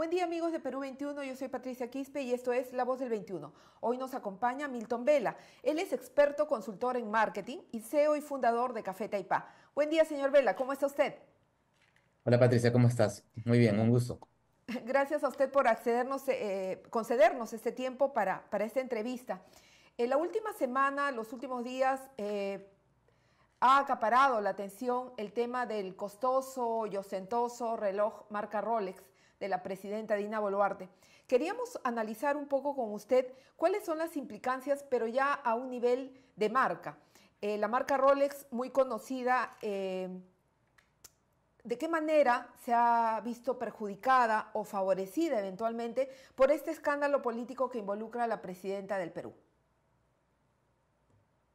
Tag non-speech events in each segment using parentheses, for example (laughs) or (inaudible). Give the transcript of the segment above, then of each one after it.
Buen día amigos de Perú 21, yo soy Patricia Quispe y esto es La Voz del 21. Hoy nos acompaña Milton Vela. Él es experto consultor en marketing y CEO y fundador de Café Taipa. Buen día señor Vela, ¿cómo está usted? Hola Patricia, ¿cómo estás? Muy bien, un gusto. (laughs) Gracias a usted por accedernos, eh, concedernos este tiempo para, para esta entrevista. En la última semana, los últimos días, eh, ha acaparado la atención el tema del costoso y ostentoso reloj marca Rolex, de la presidenta Dina Boluarte. Queríamos analizar un poco con usted cuáles son las implicancias, pero ya a un nivel de marca. Eh, la marca Rolex, muy conocida, eh, ¿de qué manera se ha visto perjudicada o favorecida eventualmente por este escándalo político que involucra a la presidenta del Perú?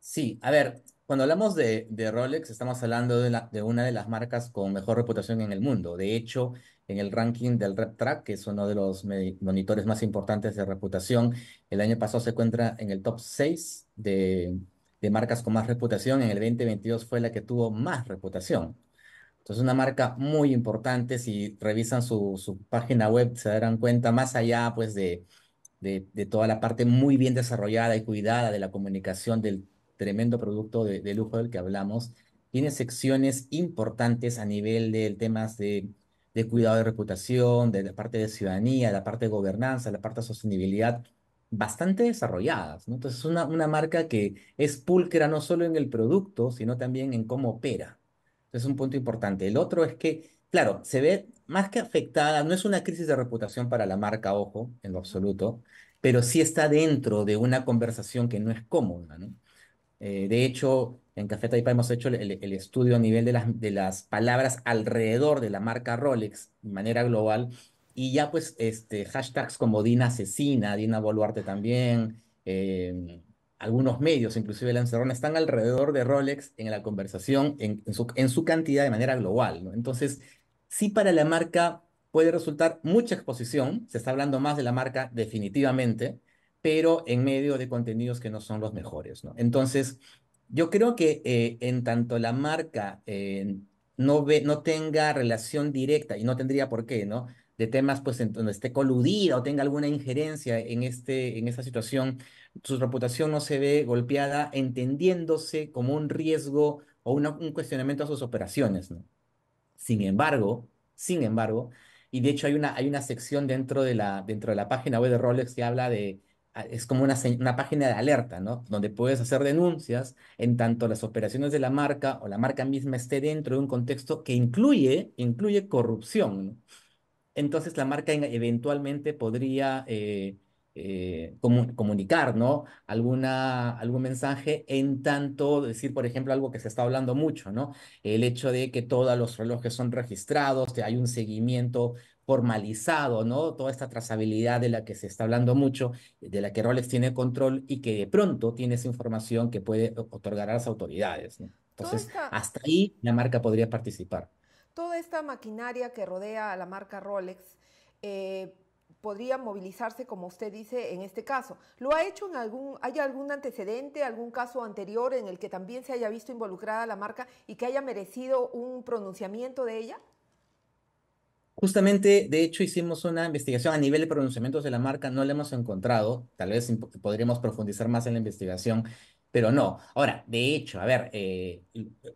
Sí, a ver, cuando hablamos de, Rolex, estamos hablando de, una de las marcas con mejor reputación en el mundo. De hecho, en el ranking del RepTrack, que es uno de los monitores más importantes de reputación, el año pasado se encuentra en el top 6 de, marcas con más reputación. En el 2022 fue la que tuvo más reputación. Entonces, una marca muy importante. Si revisan su, página web, se darán cuenta más allá pues, de, de, de, toda la parte muy bien desarrollada y cuidada de la comunicación del, tremendo producto de, lujo del que hablamos. Tiene secciones importantes a nivel de temas de, de cuidado de reputación, de la parte de ciudadanía, la parte de gobernanza, la parte de sostenibilidad, bastante desarrolladas. ¿no? Entonces es una, una marca que es pulcra no solo en el producto, sino también en cómo opera. es un punto importante. El otro es que, claro, se ve más que afectada, no es una crisis de reputación para la marca, ojo, en lo absoluto, pero sí está dentro de una conversación que no es cómoda. ¿no? Eh, de hecho, en Café Taipa hemos hecho el, estudio a nivel de las, de las palabras alrededor de la marca Rolex de manera global. Y ya pues este, hashtags como Dina Asesina, Dina Boluarte también, eh, algunos medios, inclusive El están alrededor de Rolex en la conversación, en, su, cantidad de manera global. Entonces, sí para la marca puede resultar mucha exposición, se está hablando más de la marca definitivamente, pero en medio de contenidos que no son los mejores, ¿no? Entonces, yo creo que eh, en tanto la marca eh, no, ve, no tenga relación directa, y no tendría por qué, ¿no? De temas, pues, en donde esté coludida o tenga alguna injerencia en, este, en esta situación, su reputación no se ve golpeada, entendiéndose como un riesgo o un cuestionamiento a sus operaciones, ¿no? Sin embargo, sin embargo, y de hecho hay una, hay una sección dentro de, la, dentro de la página web de Rolex que habla de es como una, página de alerta, ¿no? Donde puedes hacer denuncias en tanto las operaciones de la marca o la marca misma esté dentro de un contexto que incluye, incluye corrupción, Entonces la marca eventualmente podría eh, eh, comunicar, ¿no? Alguna, algún mensaje en tanto, decir, por ejemplo, algo que se está hablando mucho, ¿no? El hecho de que todos los relojes son registrados, que hay un seguimiento formalizado, ¿no? Toda esta trazabilidad de la que se está hablando mucho, de la que Rolex tiene control y que de pronto tiene esa información que puede otorgar a las autoridades, Entonces, hasta ahí la marca podría participar. Toda esta maquinaria que rodea a la marca Rolex eh, podría movilizarse, como usted dice, en este caso. ¿Lo ha hecho en algún, hay algún antecedente, algún caso anterior en el que también se haya visto involucrada la marca y que haya merecido un pronunciamiento de ella? Justamente, de hecho, hicimos una investigación a nivel de pronunciamientos de la marca, no la hemos encontrado, tal vez podríamos profundizar más en la investigación, pero no. Ahora, de hecho, a ver, eh,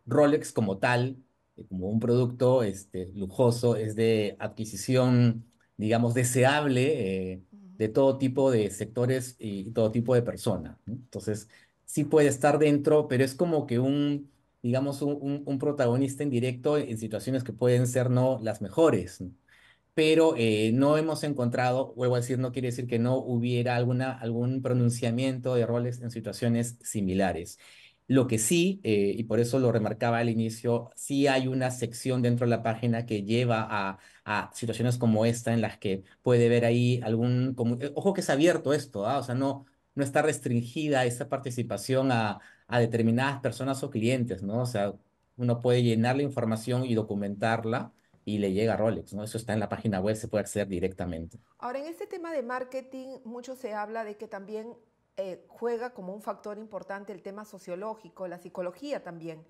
Rolex como tal, eh, como un producto este, lujoso, es de adquisición, digamos, deseable eh, de todo tipo de sectores y todo tipo de personas. Entonces, sí puede estar dentro, pero es como que un digamos, un, un protagonista directo en situaciones que pueden ser no las mejores. Pero eh, no hemos encontrado, vuelvo a decir, no quiere decir que no hubiera alguna, algún pronunciamiento de roles en situaciones similares. Lo que sí, eh, y por eso lo remarcaba al inicio, sí hay una sección dentro de la página que lleva a, a situaciones como esta en las que puede ver ahí algún... Como, eh, ojo que es abierto esto, ¿ah? o sea, no, no está restringida esa participación a, a determinadas personas o clientes, ¿no? O sea, uno puede llenar la información y documentarla y le llega a Rolex, ¿no? Eso está en la página web, se puede acceder directamente. Ahora, en este tema de marketing, mucho se habla de que también eh, juega como un factor importante el tema sociológico, la psicología también.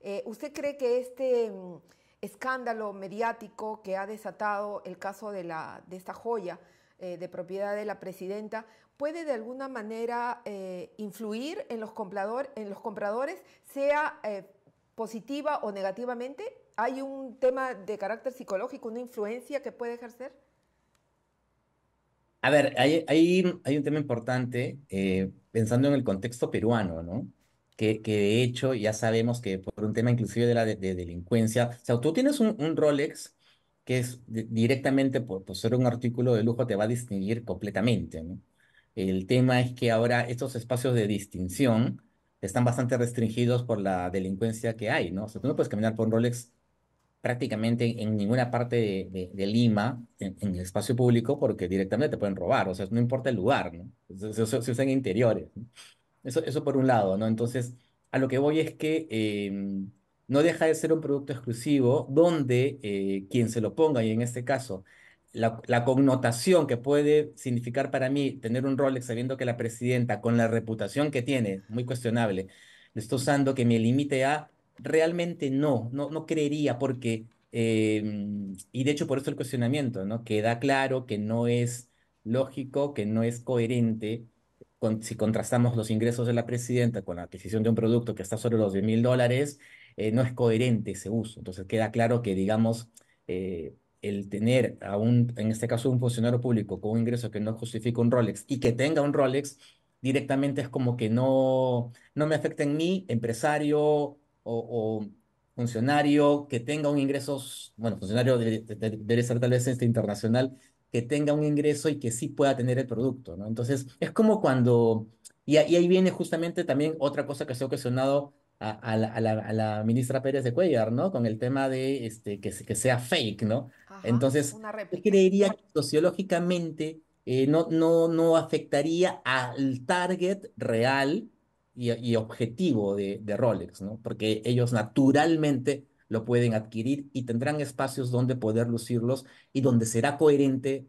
Eh, ¿Usted cree que este mm, escándalo mediático que ha desatado el caso de, la, de esta joya eh, de propiedad de la presidenta puede de alguna manera eh, influir en los, comprador, en los compradores, sea eh, positiva o negativamente? ¿Hay un tema de carácter psicológico, una influencia que puede ejercer? A ver, hay, hay, un tema importante, pensando en el contexto peruano, ¿no? Que, de hecho ya sabemos que por un tema inclusive de la de, delincuencia, o sea, tú tienes un Rolex que es directamente por, ser un artículo de lujo te va a distinguir completamente. El tema es que ahora estos espacios de distinción están bastante restringidos por la delincuencia que hay, ¿no? O sea, tú no puedes caminar por un Rolex prácticamente en ninguna parte de, Lima, en, el espacio público, porque directamente te pueden robar, o sea, no importa el lugar, ¿no? Se, usan interiores. Eso, eso por un lado, ¿no? Entonces, a lo que voy es que em, no deja de ser un producto exclusivo donde eh, quien se lo ponga, y en este caso, la, connotación que puede significar para mí tener un Rolex sabiendo que la presidenta, con la reputación que tiene, muy cuestionable, le estoy usando, que me limite a, realmente no, no, no creería porque, em, y de hecho por eso el cuestionamiento, ¿no? Queda claro que no es lógico, que no es coherente si contrastamos los ingresos de la presidenta con la adquisición de un producto que está sobre los 10 mil dólares eh, no es coherente ese uso. Entonces queda claro que, digamos, eh, el tener a un, en este caso, un funcionario público con un ingreso que no justifica un Rolex y que tenga un Rolex, directamente es como que no, no me afecta en mí, empresario o, funcionario que tenga un ingreso, bueno, funcionario debe, ser tal vez este internacional, que tenga un ingreso y que sí pueda tener el producto, ¿no? Entonces, es como cuando, y, y ahí viene justamente también otra cosa que se ha ocasionado a, la, ministra Pérez de Cuellar, ¿no? Con el tema de este, que, sea fake, ¿no? Entonces, creería que sociológicamente eh, no, no, no afectaría al target real y, objetivo de, de, Rolex, ¿no? Porque ellos naturalmente lo pueden adquirir y tendrán espacios donde poder lucirlos y donde será coherente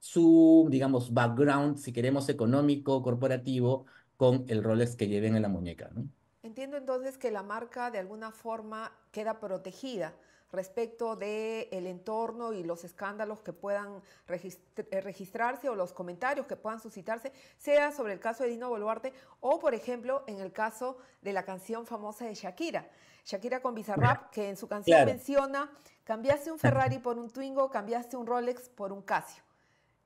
su, digamos, background, si queremos, económico, corporativo, con el Rolex que lleven en la muñeca, ¿no? Entiendo entonces que la marca de alguna forma queda protegida respecto del el entorno y los escándalos que puedan eh, registrarse o los comentarios que puedan suscitarse, sea sobre el caso de Dino Boluarte o, por ejemplo, en el caso de la canción famosa de Shakira. Shakira con Bizarrap, que en su canción menciona, cambiaste un Ferrari por un Twingo, cambiaste un Rolex por un Casio.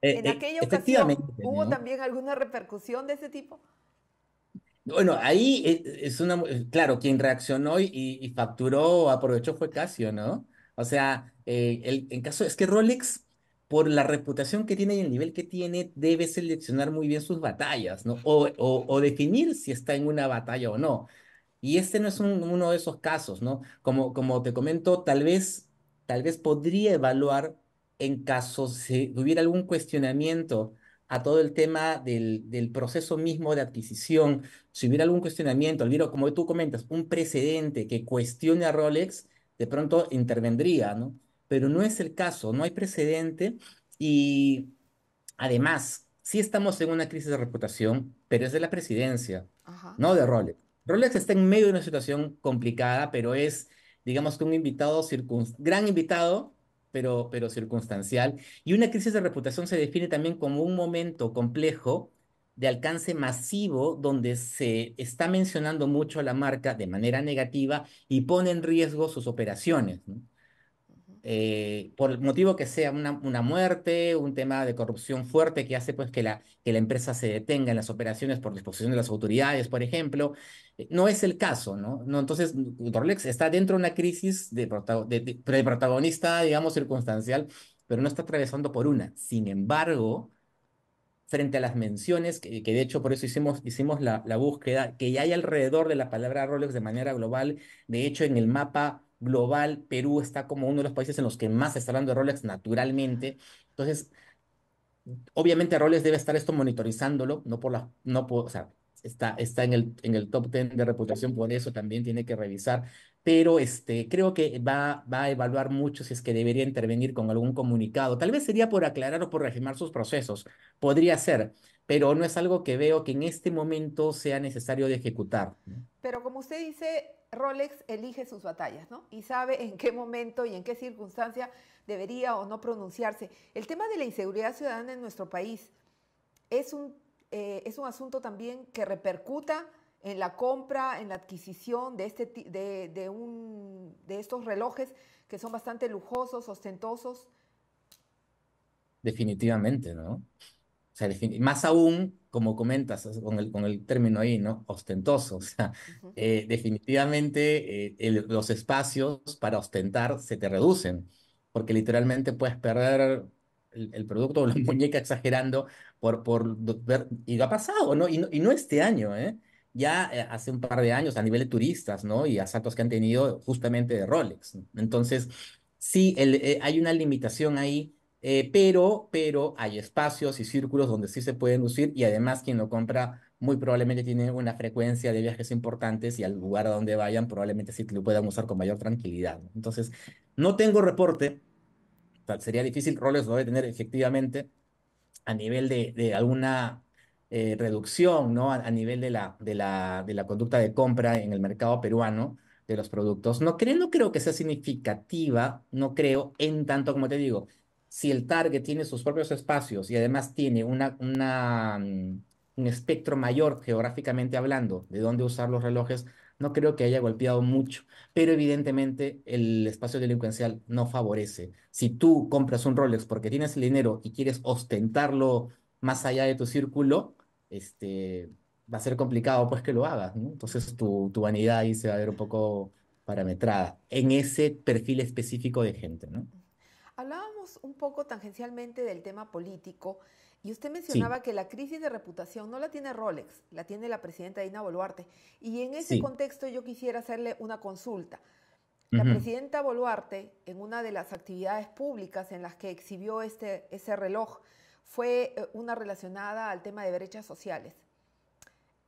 Eh, en eh, aquella ocasión, ¿hubo también alguna repercusión de ese tipo? Bueno, ahí e, e, es una, eh, claro, quien reaccionó y, y facturó, aprovechó fue Casio, ¿no? O sea, eh, el, en caso es que Rolex, por la reputación que tiene y el nivel que tiene, debe seleccionar muy bien sus batallas, ¿no? O, o, definir si está en una batalla o no. Y este no es uno de esos casos, ¿no? Como, como te comento, tal vez, tal vez podría evaluar en caso si hubiera algún cuestionamiento a todo el tema del, proceso mismo de adquisición, si hubiera algún cuestionamiento, Alviro, como tú comentas, un precedente que cuestione a Rolex, de pronto intervendría, ¿no? Pero no es el caso, no hay precedente y además, sí estamos en una crisis de reputación, pero es de la presidencia, no de Rolex. Rolex está en medio de una situación complicada, pero es, digamos que un invitado, gran invitado, pero, pero circunstancial. Y una crisis de reputación se define también como un momento complejo de alcance masivo donde se está mencionando mucho a la marca de manera negativa y pone en riesgo sus operaciones. Eh, por el motivo que sea una, una, muerte, un tema de corrupción fuerte que hace pues, que, la, que la empresa se detenga en las operaciones por disposición de las autoridades, por ejemplo, eh, no es el caso, ¿no? no entonces, Rolex está dentro de una crisis de, protagonista, digamos, circunstancial, pero no está atravesando por una. Sin embargo, frente a las menciones, que, de hecho por eso hicimos, hicimos la, la, búsqueda, que ya hay alrededor de la palabra Rolex de manera global. De hecho, en el mapa global, Perú está como uno de los países en los que más se está hablando de Rolex naturalmente. Entonces, obviamente Rolex debe estar esto monitorizándolo, no por la, no por, o sea, está, está en el, en el top 10 de reputación, por eso también tiene que revisar, pero este, creo que va, va a evaluar mucho si es que debería intervenir con algún comunicado. Tal vez sería por aclarar o por reafirmar sus procesos, podría ser, pero no es algo que veo que en este momento sea necesario de ejecutar. Pero como usted dice, Rolex elige sus batallas, ¿no? Y sabe en qué momento y en qué circunstancia debería o no pronunciarse. El tema de la inseguridad ciudadana en nuestro país es un, eh, es un asunto también que repercuta en la compra, en la adquisición de, este, de, de, un, de estos relojes que son bastante lujosos, ostentosos. Definitivamente, ¿no? sea, más aún, como comentas con el, con el término ahí, ¿no? Ostentoso. (laughs) O sea, eh, definitivamente eh, los espacios para ostentar se te reducen, porque literalmente puedes perder el, producto o la (laughs) muñeca exagerando por, por ver, y lo ha pasado, ¿no? Y no, este año, ¿eh? Ya eh, hace un par de años a nivel de turistas, ¿no? Y asaltos que han tenido justamente de Rolex. Entonces, sí, hay una limitación ahí eh, pero, pero hay espacios y círculos donde sí se puede lucir y además quien lo compra muy probablemente tiene una frecuencia de viajes importantes y al lugar a donde vayan probablemente sí lo puedan usar con mayor tranquilidad. Entonces, no tengo reporte, sería difícil, Roles lo debe tener efectivamente a nivel de, alguna eh, reducción, ¿no? A, nivel de la, de, la, de la conducta de compra en el mercado peruano de los productos. No creo, no creo que sea significativa, no creo, en tanto como te digo, si el target tiene sus propios espacios y además tiene una, mm, un espectro mayor geográficamente hablando de dónde usar los relojes, no creo que haya golpeado mucho, pero evidentemente el espacio delincuencial no favorece. Si tú compras un Rolex porque tienes el dinero y quieres ostentarlo más allá de tu círculo, este, va a ser complicado pues que lo hagas, ¿no? Entonces tu, tu vanidad ahí se va a ver un poco parametrada en ese perfil específico de gente, ¿no? Hablábamos un poco tangencialmente del tema político y usted mencionaba que la crisis de reputación no la tiene Rolex, la tiene la presidenta Dina Boluarte. Y en ese contexto yo quisiera hacerle una consulta. La presidenta Boluarte, en una de las actividades públicas en las que exhibió este, ese reloj, fue eh, una relacionada al tema de brechas sociales.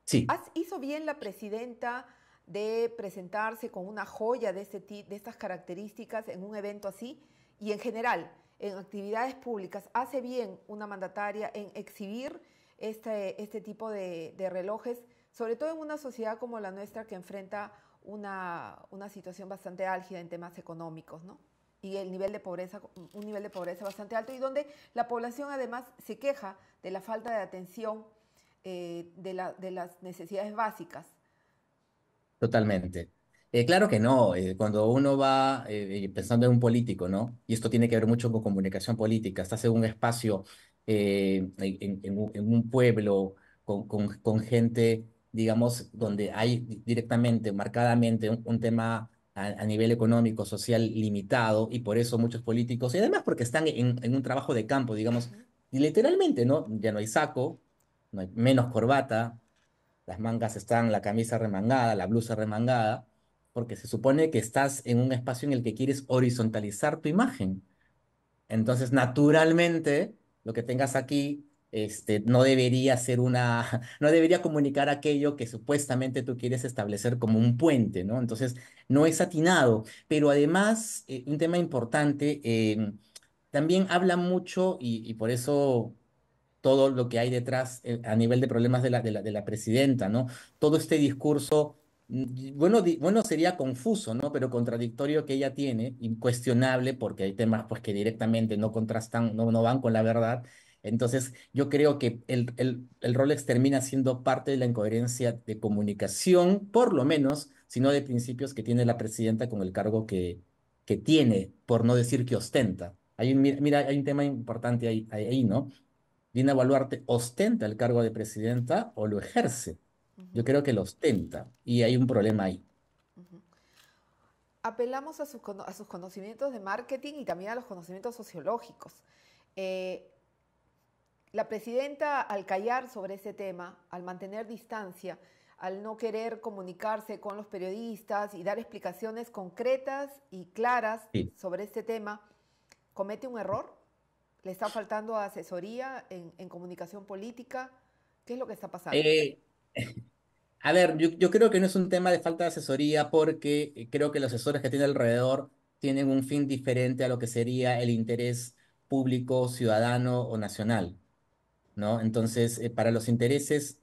Sí. ¿Hizo bien la presidenta de presentarse con una joya de, ese de estas características en un evento así? y en general en actividades públicas, ¿hace bien una mandataria en exhibir este, este tipo de, relojes, sobre todo en una sociedad como la nuestra que enfrenta una, una situación bastante álgida en temas económicos, ¿no? y el nivel de pobreza, un nivel de pobreza bastante alto, y donde la población además se queja de la falta de atención eh, de, las necesidades básicas. Totalmente. Eh, claro que no, eh, cuando uno va eh, pensando en un político, ¿no? Y esto tiene que ver mucho con comunicación política, estás en un espacio, en, un pueblo, con, gente, digamos, donde hay directamente, marcadamente, un, tema a, nivel económico, social limitado, y por eso muchos políticos, y además porque están en, un trabajo de campo, digamos, y literalmente, ¿no? Ya no hay saco, no hay menos corbata, las mangas están, la camisa remangada, la blusa remangada porque se supone que estás en un espacio en el que quieres horizontalizar tu imagen. Entonces, naturalmente, lo que tengas aquí este, no debería ser una, (laughs) no debería comunicar aquello que supuestamente tú quieres establecer como un puente, ¿no? Entonces, no es atinado. Pero además, eh, un tema importante, eh, también habla mucho, y, por eso todo lo que hay detrás eh, a nivel de problemas de la, de la, de la presidenta, ¿no? Todo este discurso bueno, bueno, sería confuso, ¿no? Pero contradictorio que ella tiene, incuestionable, porque hay temas pues, que directamente no contrastan, no, no van con la verdad. Entonces, yo creo que el, el, el Rolex termina siendo parte de la incoherencia de comunicación, por lo menos, sino de principios que tiene la presidenta con el cargo que, que tiene, por no decir que ostenta. Hay mira, hay un tema importante ahí, ahí, ¿no? Dina Baluarte ostenta el cargo de presidenta o lo ejerce. Yo creo que lo ostenta y hay un problema ahí. Apelamos a sus, conocimientos de marketing y también a los conocimientos sociológicos. Eh, la presidenta, al callar sobre ese tema, al mantener distancia, al no querer comunicarse con los periodistas y dar explicaciones concretas y claras sobre este tema, comete un error? ¿Le está faltando asesoría en, en comunicación política? ¿Qué es lo que está pasando? Eh, a ver, yo, creo que no es un tema de falta de asesoría porque eh, creo que los asesores que tiene alrededor tienen un fin diferente a lo que sería el interés público, ciudadano o nacional, ¿no? Entonces, eh, para los intereses,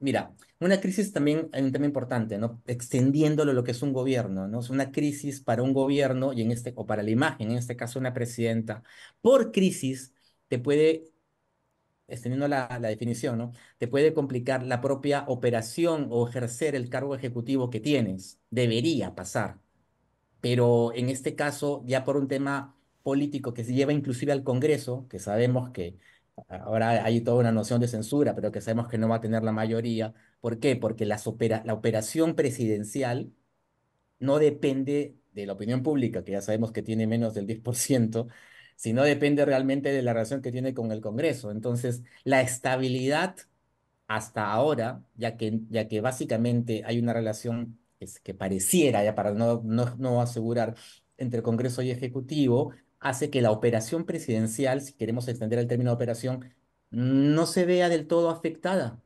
mira, una crisis también es un tema importante, ¿no? Extendiéndolo lo que es un gobierno, ¿no? Es una crisis para un gobierno y en este, o para la imagen, en este caso una presidenta. Por crisis te puede extendiendo la, definición, ¿no? Te puede complicar la propia operación o ejercer el cargo ejecutivo que tienes. Debería pasar. Pero en este caso, ya por un tema político que se lleva inclusive al Congreso, que sabemos que ahora hay toda una noción de censura, pero que sabemos que no va a tener la mayoría. ¿Por qué? Porque las la operación presidencial no depende de la opinión pública, que ya sabemos que tiene menos del 10%, no depende realmente de la relación que tiene con el Congreso. Entonces, la estabilidad hasta ahora, ya que, ya que básicamente hay una relación es pues, que pareciera, ya para no, no, asegurar, entre Congreso y Ejecutivo, hace que la operación presidencial, si queremos extender el término operación, no se vea del todo afectada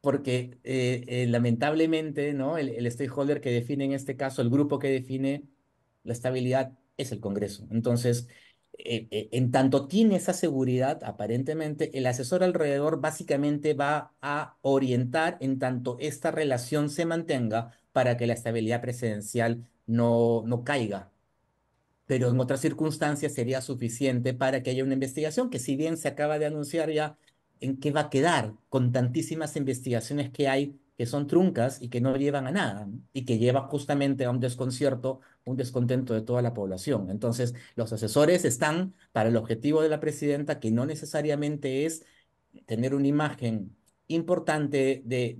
porque eh, eh, lamentablemente ¿no? El, el, stakeholder que define en este caso, el grupo que define la estabilidad, es el Congreso. Entonces, eh, eh, en tanto tiene esa seguridad, aparentemente, el asesor alrededor básicamente va a orientar en tanto esta relación se mantenga para que la estabilidad presidencial no, no caiga. Pero en otras circunstancias sería suficiente para que haya una investigación que si bien se acaba de anunciar ya en qué va a quedar con tantísimas investigaciones que hay son truncas y que no llevan a nada y que lleva justamente a un desconcierto, un descontento de toda la población. Entonces, los asesores están para el objetivo de la presidenta, que no necesariamente es tener una imagen importante de,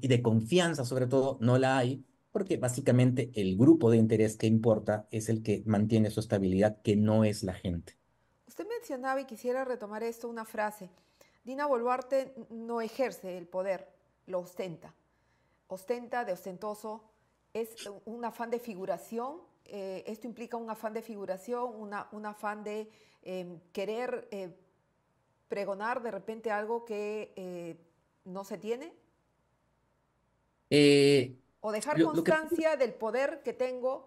y de confianza, sobre todo, no la hay, porque básicamente el grupo de interés que importa es el que mantiene su estabilidad, que no es la gente. Usted mencionaba, y quisiera retomar esto, una frase, Dina Boluarte no ejerce el poder, lo ostenta. Ostenta de ostentoso es un afán de figuración. Eh, esto implica un afán de figuración, una, un afán de em, querer eh, pregonar de repente algo que eh, no se tiene. o dejar constancia del poder que tengo,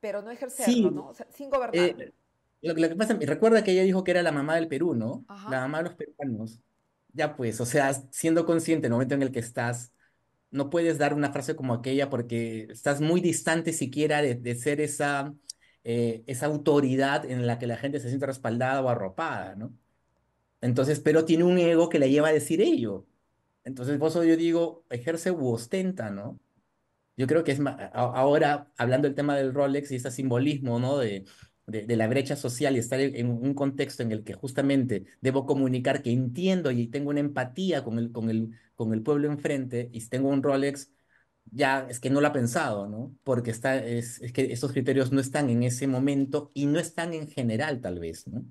pero no ejercerlo, ¿no? sin gobernar. recuerda que ella dijo que era la mamá del Perú, ¿no? La mamá de los peruanos. Ya pues, o sea, siendo consciente el momento en el que estás, no puedes dar una frase como aquella porque estás muy distante siquiera de, de ser esa, eh, esa autoridad en la que la gente se siente respaldada o arropada, ¿no? Entonces, pero tiene un ego que le lleva a decir ello. Entonces, por yo digo, ejerce u ostenta, ¿no? Yo creo que es ahora, hablando del tema del Rolex y ese simbolismo, ¿no? De, de, la brecha social y estar en un contexto en el que justamente debo comunicar que entiendo y tengo una empatía con el, con el, con el pueblo enfrente y si tengo un Rolex, ya es que no lo ha pensado, ¿no? Porque está, es, que esos criterios no están en ese momento y no están en general tal vez, ¿no?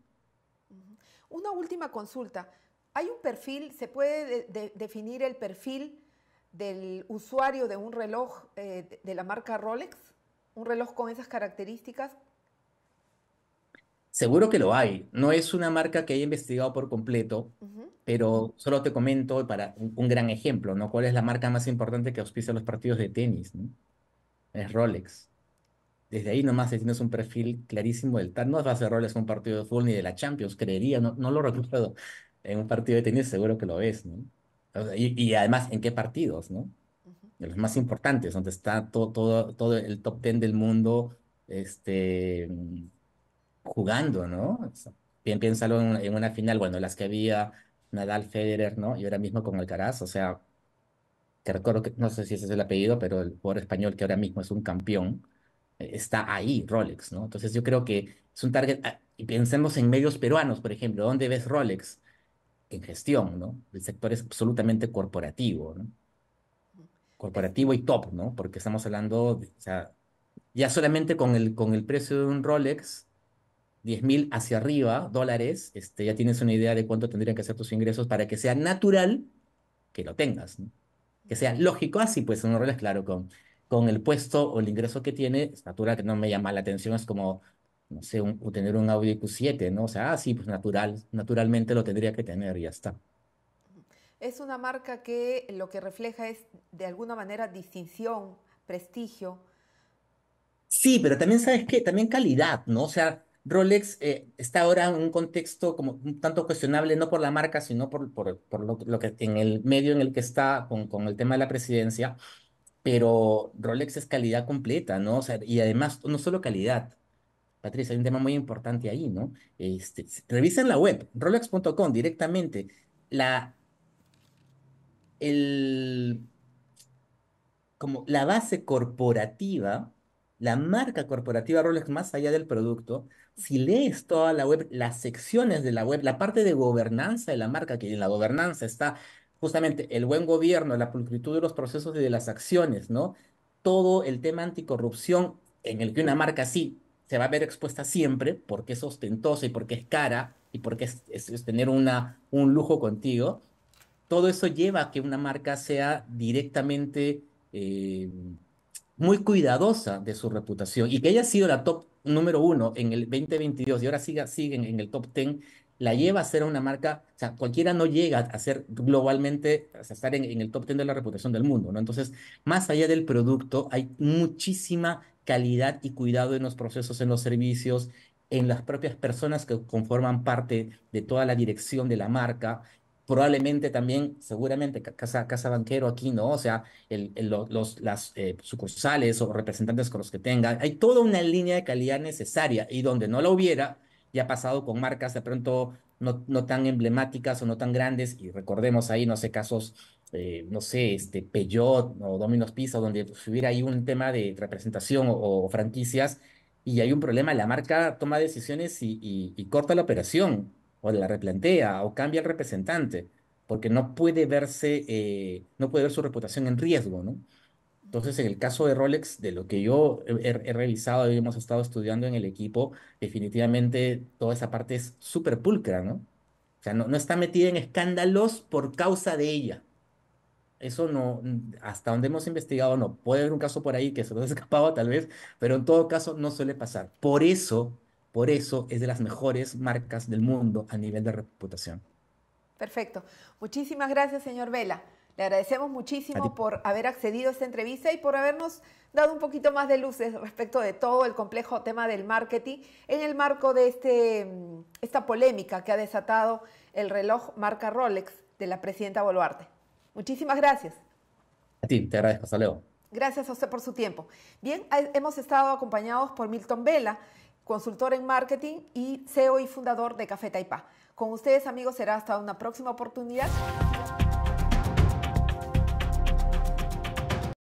Una última consulta. ¿Hay un perfil, se puede definir el perfil del usuario de un reloj eh, de la marca Rolex? ¿Un reloj con esas características? Seguro que lo hay. No es una marca que haya investigado por completo, pero solo te comento para un, gran ejemplo, ¿no? ¿Cuál es la marca más importante que auspicia los partidos de tenis? ¿no? Es Rolex. Desde ahí nomás tienes un perfil clarísimo del tal. No es a Rolex un partido de fútbol ni de la Champions, creería, no, no lo (laughs) recuerdo. En un partido de tenis seguro que lo ves, ¿no? y, además, ¿en qué partidos, no? De los más importantes, donde está todo, todo, todo el top ten del mundo, este jugando, ¿no? bien, piénsalo en, una final, bueno, las que había Nadal, Federer, ¿no? Y ahora mismo con Alcaraz, o sea, que recuerdo que, no sé si ese es el apellido, pero el jugador español que ahora mismo es un campeón, eh, está ahí, Rolex, ¿no? Entonces yo creo que es un target, ah, y pensemos en medios peruanos, por ejemplo, ¿dónde ves Rolex? En gestión, ¿no? El sector es absolutamente corporativo, ¿no? Corporativo y top, ¿no? Porque estamos hablando, o sea, ya solamente con el, con el precio de un Rolex, 10 mil hacia arriba, dólares, este, ya tienes una idea de cuánto tendrían que ser tus ingresos para que sea natural que lo tengas, que sea lógico, así ah, pues, en realidad, claro, con, con el puesto o el ingreso que tiene, es natural que no me llama la atención, es como, no sé, tener un Audi Q7, ¿no? O sea, ah, sí, pues natural, naturalmente lo tendría que tener y ya está. Es una marca que lo que refleja es, de alguna manera, distinción, prestigio. Sí, pero también, ¿sabes qué? También calidad, ¿no? O sea, Rolex eh, está ahora en un contexto como un tanto cuestionable, no por la marca, sino por, por, lo, que en el medio en el que está con, el tema de la presidencia, pero Rolex es calidad completa, ¿no? y además, no solo calidad. Patricia, hay un tema muy importante ahí, ¿no? Este, revisen la web, rolex.com directamente. La, como la base corporativa, la marca corporativa Rolex, más allá del producto, si lees toda la web, las secciones de la web, la parte de gobernanza de la marca, que en la gobernanza está justamente el buen gobierno, la pulcritud de los procesos y de las acciones, ¿no? Todo el tema anticorrupción en el que una marca sí se va a ver expuesta siempre porque es ostentosa y porque es cara y porque es, tener una, un lujo contigo. Todo eso lleva a que una marca sea directamente eh, muy cuidadosa de su reputación y que haya sido la top número uno en el 2022 y ahora siga, siguen en el top ten, la lleva a ser una marca, o sea, cualquiera no llega a ser globalmente, a estar en, el top ten de la reputación del mundo, ¿no? Entonces, más allá del producto, hay muchísima calidad y cuidado en los procesos, en los servicios, en las propias personas que conforman parte de toda la dirección de la marca, probablemente también, seguramente, Casa, casa Banquero aquí, ¿no? O sea, los, las eh, sucursales o representantes con los que tengan. Hay toda una línea de calidad necesaria y donde no la hubiera, ya ha pasado con marcas de pronto no, no tan emblemáticas o no tan grandes. Y recordemos ahí, no sé, casos, eh, no sé, este, Peugeot o Dominos Pizza, donde pues, hubiera ahí un tema de representación o, franquicias y hay un problema, la marca toma decisiones y corta la operación o la replantea o cambia el representante, porque no puede verse, eh, no puede ver su reputación en riesgo, ¿no? Entonces, en el caso de Rolex, de lo que yo he, revisado y hemos estado estudiando en el equipo, definitivamente toda esa parte es súper pulcra, ¿no? O sea, no, no está metida en escándalos por causa de ella eso no, hasta donde hemos investigado, no. Puede haber un caso por ahí que se nos (laughs) ha escapado tal vez, pero en todo caso no suele pasar. Por eso por eso es de las mejores marcas del mundo a nivel de reputación. Perfecto. Muchísimas gracias, señor Vela. Le agradecemos muchísimo por haber accedido a esta entrevista y por habernos dado un poquito más de luces respecto de todo el complejo tema del marketing en el marco de este, mm, esta polémica que ha desatado el reloj marca Rolex de la presidenta Boluarte. Muchísimas gracias. A ti, te agradezco. Hasta Gracias a usted por su tiempo. Bien, hemos estado acompañados por Milton Vela, consultor en marketing y CEO y fundador de Café Taipa. Con ustedes, amigos, será hasta una próxima oportunidad.